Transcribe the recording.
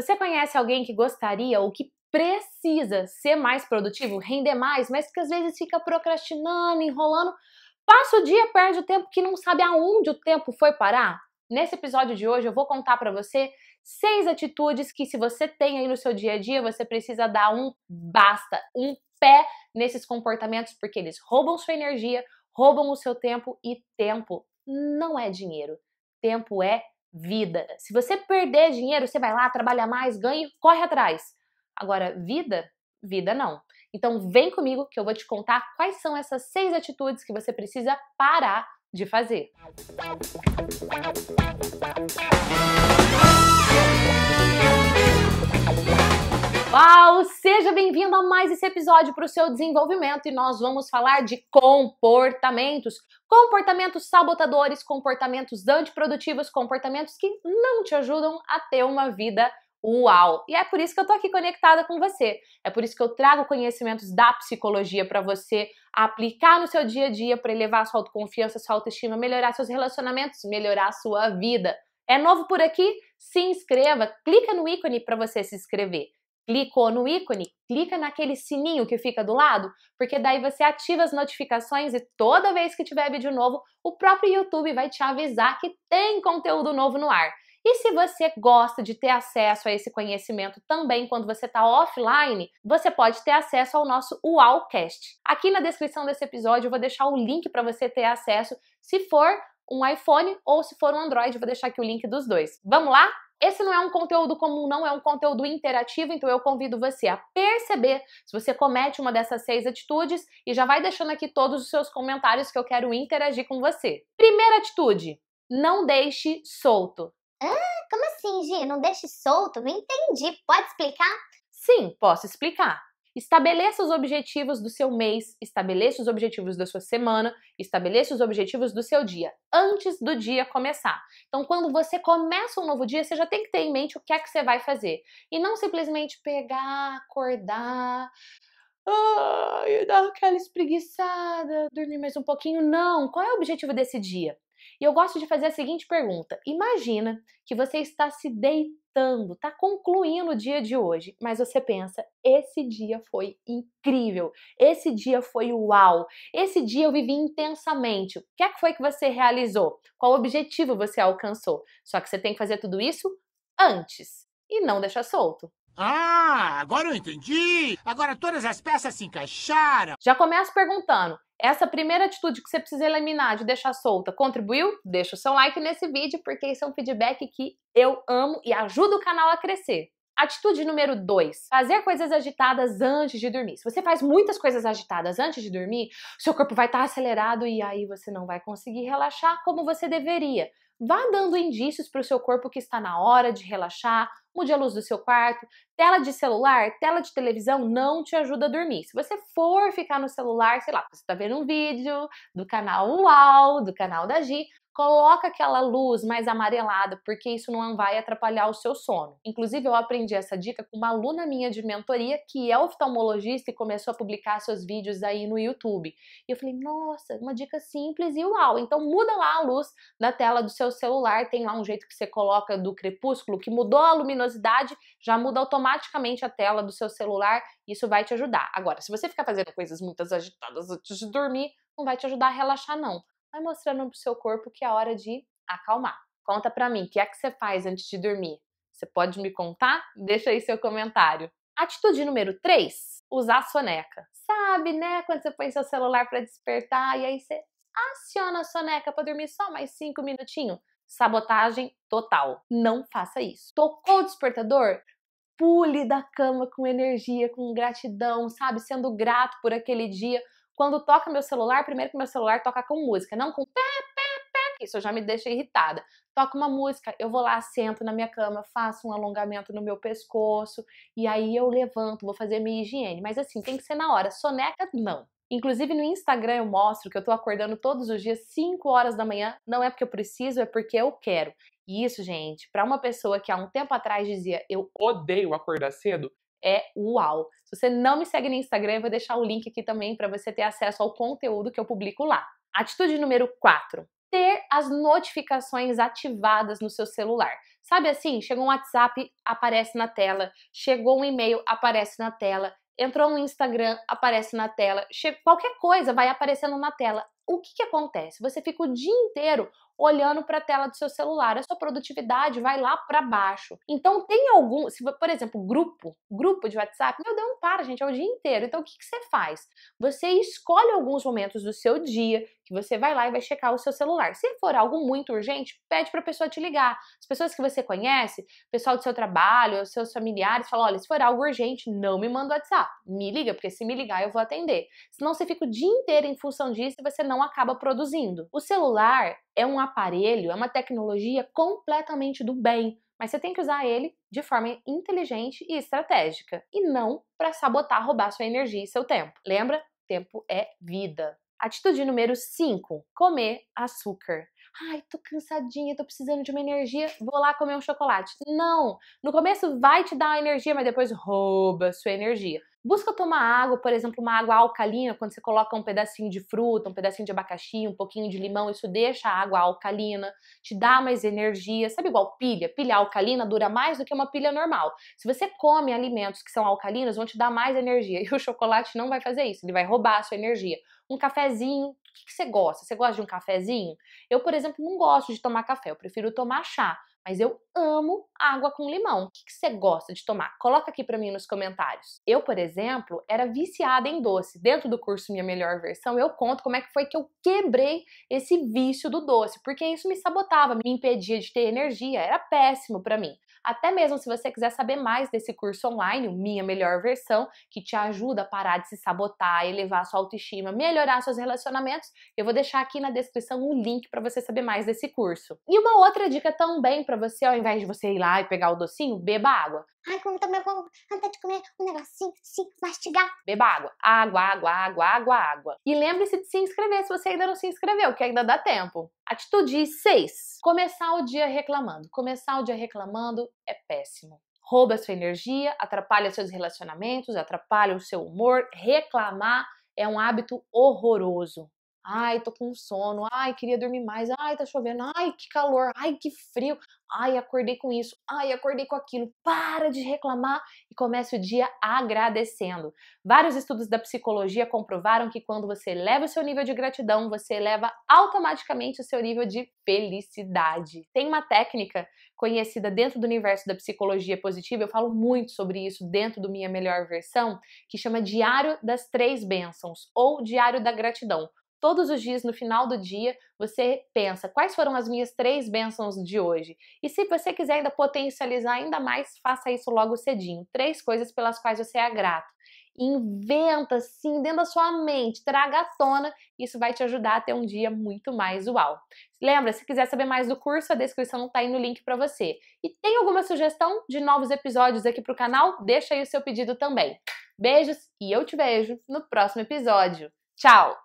Você conhece alguém que gostaria ou que precisa ser mais produtivo, render mais, mas que às vezes fica procrastinando, enrolando, passa o dia, perde o tempo que não sabe aonde o tempo foi parar? Nesse episódio de hoje eu vou contar para você seis atitudes que se você tem aí no seu dia a dia, você precisa dar um basta, um pé nesses comportamentos porque eles roubam sua energia, roubam o seu tempo e tempo não é dinheiro. Tempo é vida. Se você perder dinheiro, você vai lá, trabalha mais, ganha e corre atrás. Agora, vida? Vida não. Então, vem comigo que eu vou te contar quais são essas seis atitudes que você precisa parar de fazer. Música pessoal, seja bem-vindo a mais esse episódio para o seu desenvolvimento e nós vamos falar de comportamentos. Comportamentos sabotadores, comportamentos antiprodutivos, comportamentos que não te ajudam a ter uma vida Uau! E é por isso que eu tô aqui conectada com você. É por isso que eu trago conhecimentos da psicologia para você aplicar no seu dia a dia para elevar sua autoconfiança, sua autoestima, melhorar seus relacionamentos, melhorar sua vida. É novo por aqui? Se inscreva, clica no ícone para você se inscrever. Clicou no ícone, clica naquele sininho que fica do lado, porque daí você ativa as notificações e toda vez que tiver vídeo novo, o próprio YouTube vai te avisar que tem conteúdo novo no ar. E se você gosta de ter acesso a esse conhecimento também quando você está offline, você pode ter acesso ao nosso Ualcast. Aqui na descrição desse episódio eu vou deixar o link para você ter acesso se for um iPhone ou se for um Android, vou deixar aqui o link dos dois. Vamos lá? Esse não é um conteúdo comum, não é um conteúdo interativo, então eu convido você a perceber se você comete uma dessas seis atitudes e já vai deixando aqui todos os seus comentários que eu quero interagir com você. Primeira atitude: não deixe solto. Ah, como assim, Gi? Não deixe solto? Não entendi. Pode explicar? Sim, posso explicar. Estabeleça os objetivos do seu mês, estabeleça os objetivos da sua semana, estabeleça os objetivos do seu dia, antes do dia começar. Então, quando você começa um novo dia, você já tem que ter em mente o que é que você vai fazer. E não simplesmente pegar, acordar, ah, dar aquela espreguiçada, dormir mais um pouquinho. Não. Qual é o objetivo desse dia? E eu gosto de fazer a seguinte pergunta: Imagina que você está se deitando gastando, tá concluindo o dia de hoje, mas você pensa: esse dia foi incrível, esse dia foi uau, esse dia eu vivi intensamente. O que é que foi que você realizou? Qual objetivo você alcançou? Só que você tem que fazer tudo isso antes e não deixar solto. Ah, agora eu entendi! Agora todas as peças se encaixaram! Já começo perguntando: essa primeira atitude que você precisa eliminar de deixar solta contribuiu? Deixa o seu like nesse vídeo, porque isso é um feedback que eu amo e ajuda o canal a crescer. Atitude número 2: fazer coisas agitadas antes de dormir. Se você faz muitas coisas agitadas antes de dormir, seu corpo vai estar tá acelerado e aí você não vai conseguir relaxar como você deveria. Vá dando indícios para o seu corpo que está na hora de relaxar mude a luz do seu quarto. Tela de celular, tela de televisão não te ajuda a dormir. Se você for ficar no celular, sei lá, você está vendo um vídeo do canal UAU, do canal da G, coloca aquela luz mais amarelada, porque isso não vai atrapalhar o seu sono. Inclusive, eu aprendi essa dica com uma aluna minha de mentoria que é oftalmologista e começou a publicar seus vídeos aí no YouTube. E eu falei, nossa, uma dica simples e uau! Então muda lá a luz da tela do seu celular, tem lá um jeito que você coloca do crepúsculo, que mudou a luminosidade, já muda automaticamente a tela do seu celular, isso vai te ajudar. Agora, se você ficar fazendo coisas muito agitadas antes de dormir, não vai te ajudar a relaxar, não vai mostrando pro seu corpo que é hora de acalmar. Conta pra mim, o que é que você faz antes de dormir? Você pode me contar? Deixa aí seu comentário. Atitude número 3, usar a soneca. Sabe, né, quando você põe seu celular para despertar e aí você aciona a soneca para dormir só mais 5 minutinhos? Sabotagem total. Não faça isso. Tocou o despertador? Pule da cama com energia, com gratidão, sabe? Sendo grato por aquele dia, quando toca meu celular, primeiro que meu celular toca com música, não com pé, pé, pé, que isso já me deixa irritada. Toca uma música, eu vou lá, sento na minha cama, faço um alongamento no meu pescoço e aí eu levanto, vou fazer minha higiene. Mas assim, tem que ser na hora, soneca não. Inclusive no Instagram eu mostro que eu tô acordando todos os dias 5 horas da manhã, não é porque eu preciso, é porque eu quero. E isso, gente, para uma pessoa que há um tempo atrás dizia eu odeio acordar cedo, é uau. Se você não me segue no Instagram, eu vou deixar o link aqui também para você ter acesso ao conteúdo que eu publico lá. Atitude número 4. Ter as notificações ativadas no seu celular. Sabe assim, chegou um WhatsApp, aparece na tela, chegou um e-mail, aparece na tela, entrou no Instagram, aparece na tela, che... qualquer coisa vai aparecendo na tela o que, que acontece? Você fica o dia inteiro olhando para a tela do seu celular, a sua produtividade vai lá para baixo. Então tem algum, se, por exemplo, grupo, grupo de WhatsApp, meu Deus, não para, gente, é o dia inteiro. Então o que, que você faz? Você escolhe alguns momentos do seu dia que você vai lá e vai checar o seu celular. Se for algo muito urgente, pede para a pessoa te ligar. As pessoas que você conhece, pessoal do seu trabalho, os seus familiares, fala, olha, se for algo urgente, não me manda WhatsApp, me liga, porque se me ligar eu vou atender. Senão você fica o dia inteiro em função disso e você não não acaba produzindo. O celular é um aparelho, é uma tecnologia completamente do bem, mas você tem que usar ele de forma inteligente e estratégica e não para sabotar, roubar sua energia e seu tempo. Lembra? Tempo é vida. Atitude número 5: comer açúcar. Ai, tô cansadinha, tô precisando de uma energia, vou lá comer um chocolate. Não! No começo vai te dar energia, mas depois rouba sua energia. Busca tomar água, por exemplo, uma água alcalina, quando você coloca um pedacinho de fruta, um pedacinho de abacaxi, um pouquinho de limão, isso deixa a água alcalina, te dá mais energia. Sabe igual pilha? Pilha alcalina dura mais do que uma pilha normal. Se você come alimentos que são alcalinos, vão te dar mais energia. E o chocolate não vai fazer isso, ele vai roubar a sua energia. Um cafezinho, o que, que você gosta? Você gosta de um cafezinho? Eu, por exemplo, não gosto de tomar café, eu prefiro tomar chá mas eu amo água com limão. O que, você gosta de tomar? Coloca aqui para mim nos comentários. Eu, por exemplo, era viciada em doce. Dentro do curso Minha Melhor Versão, eu conto como é que foi que eu quebrei esse vício do doce, porque isso me sabotava, me impedia de ter energia, era péssimo para mim. Até mesmo se você quiser saber mais desse curso online, Minha Melhor Versão, que te ajuda a parar de se sabotar, elevar sua autoestima, melhorar seus relacionamentos, eu vou deixar aqui na descrição um link para você saber mais desse curso. E uma outra dica também para você, ao invés de você ir lá e pegar o docinho, beba água. Ai, como também vou antes de comer um negocinho, sim, mastigar. Beba água. Água, água, água, água, água. E lembre-se de se inscrever se você ainda não se inscreveu, que ainda dá tempo. Atitude 6. Começar o dia reclamando. Começar o dia reclamando é péssimo. Rouba sua energia, atrapalha seus relacionamentos, atrapalha o seu humor. Reclamar é um hábito horroroso. Ai, tô com sono. Ai, queria dormir mais. Ai, tá chovendo. Ai, que calor. Ai, que frio. Ai, acordei com isso. Ai, acordei com aquilo. Para de reclamar e comece o dia agradecendo. Vários estudos da psicologia comprovaram que quando você eleva o seu nível de gratidão, você eleva automaticamente o seu nível de felicidade. Tem uma técnica conhecida dentro do universo da psicologia positiva, eu falo muito sobre isso dentro do Minha Melhor Versão, que chama Diário das Três Bênçãos ou Diário da Gratidão. Todos os dias, no final do dia, você pensa quais foram as minhas três bênçãos de hoje. E se você quiser ainda potencializar ainda mais, faça isso logo cedinho. Três coisas pelas quais você é grato. Inventa sim dentro da sua mente, traga à tona, isso vai te ajudar a ter um dia muito mais uau. Lembra, se quiser saber mais do curso, a descrição está aí no link para você. E tem alguma sugestão de novos episódios aqui para o canal? Deixa aí o seu pedido também. Beijos e eu te vejo no próximo episódio. Tchau!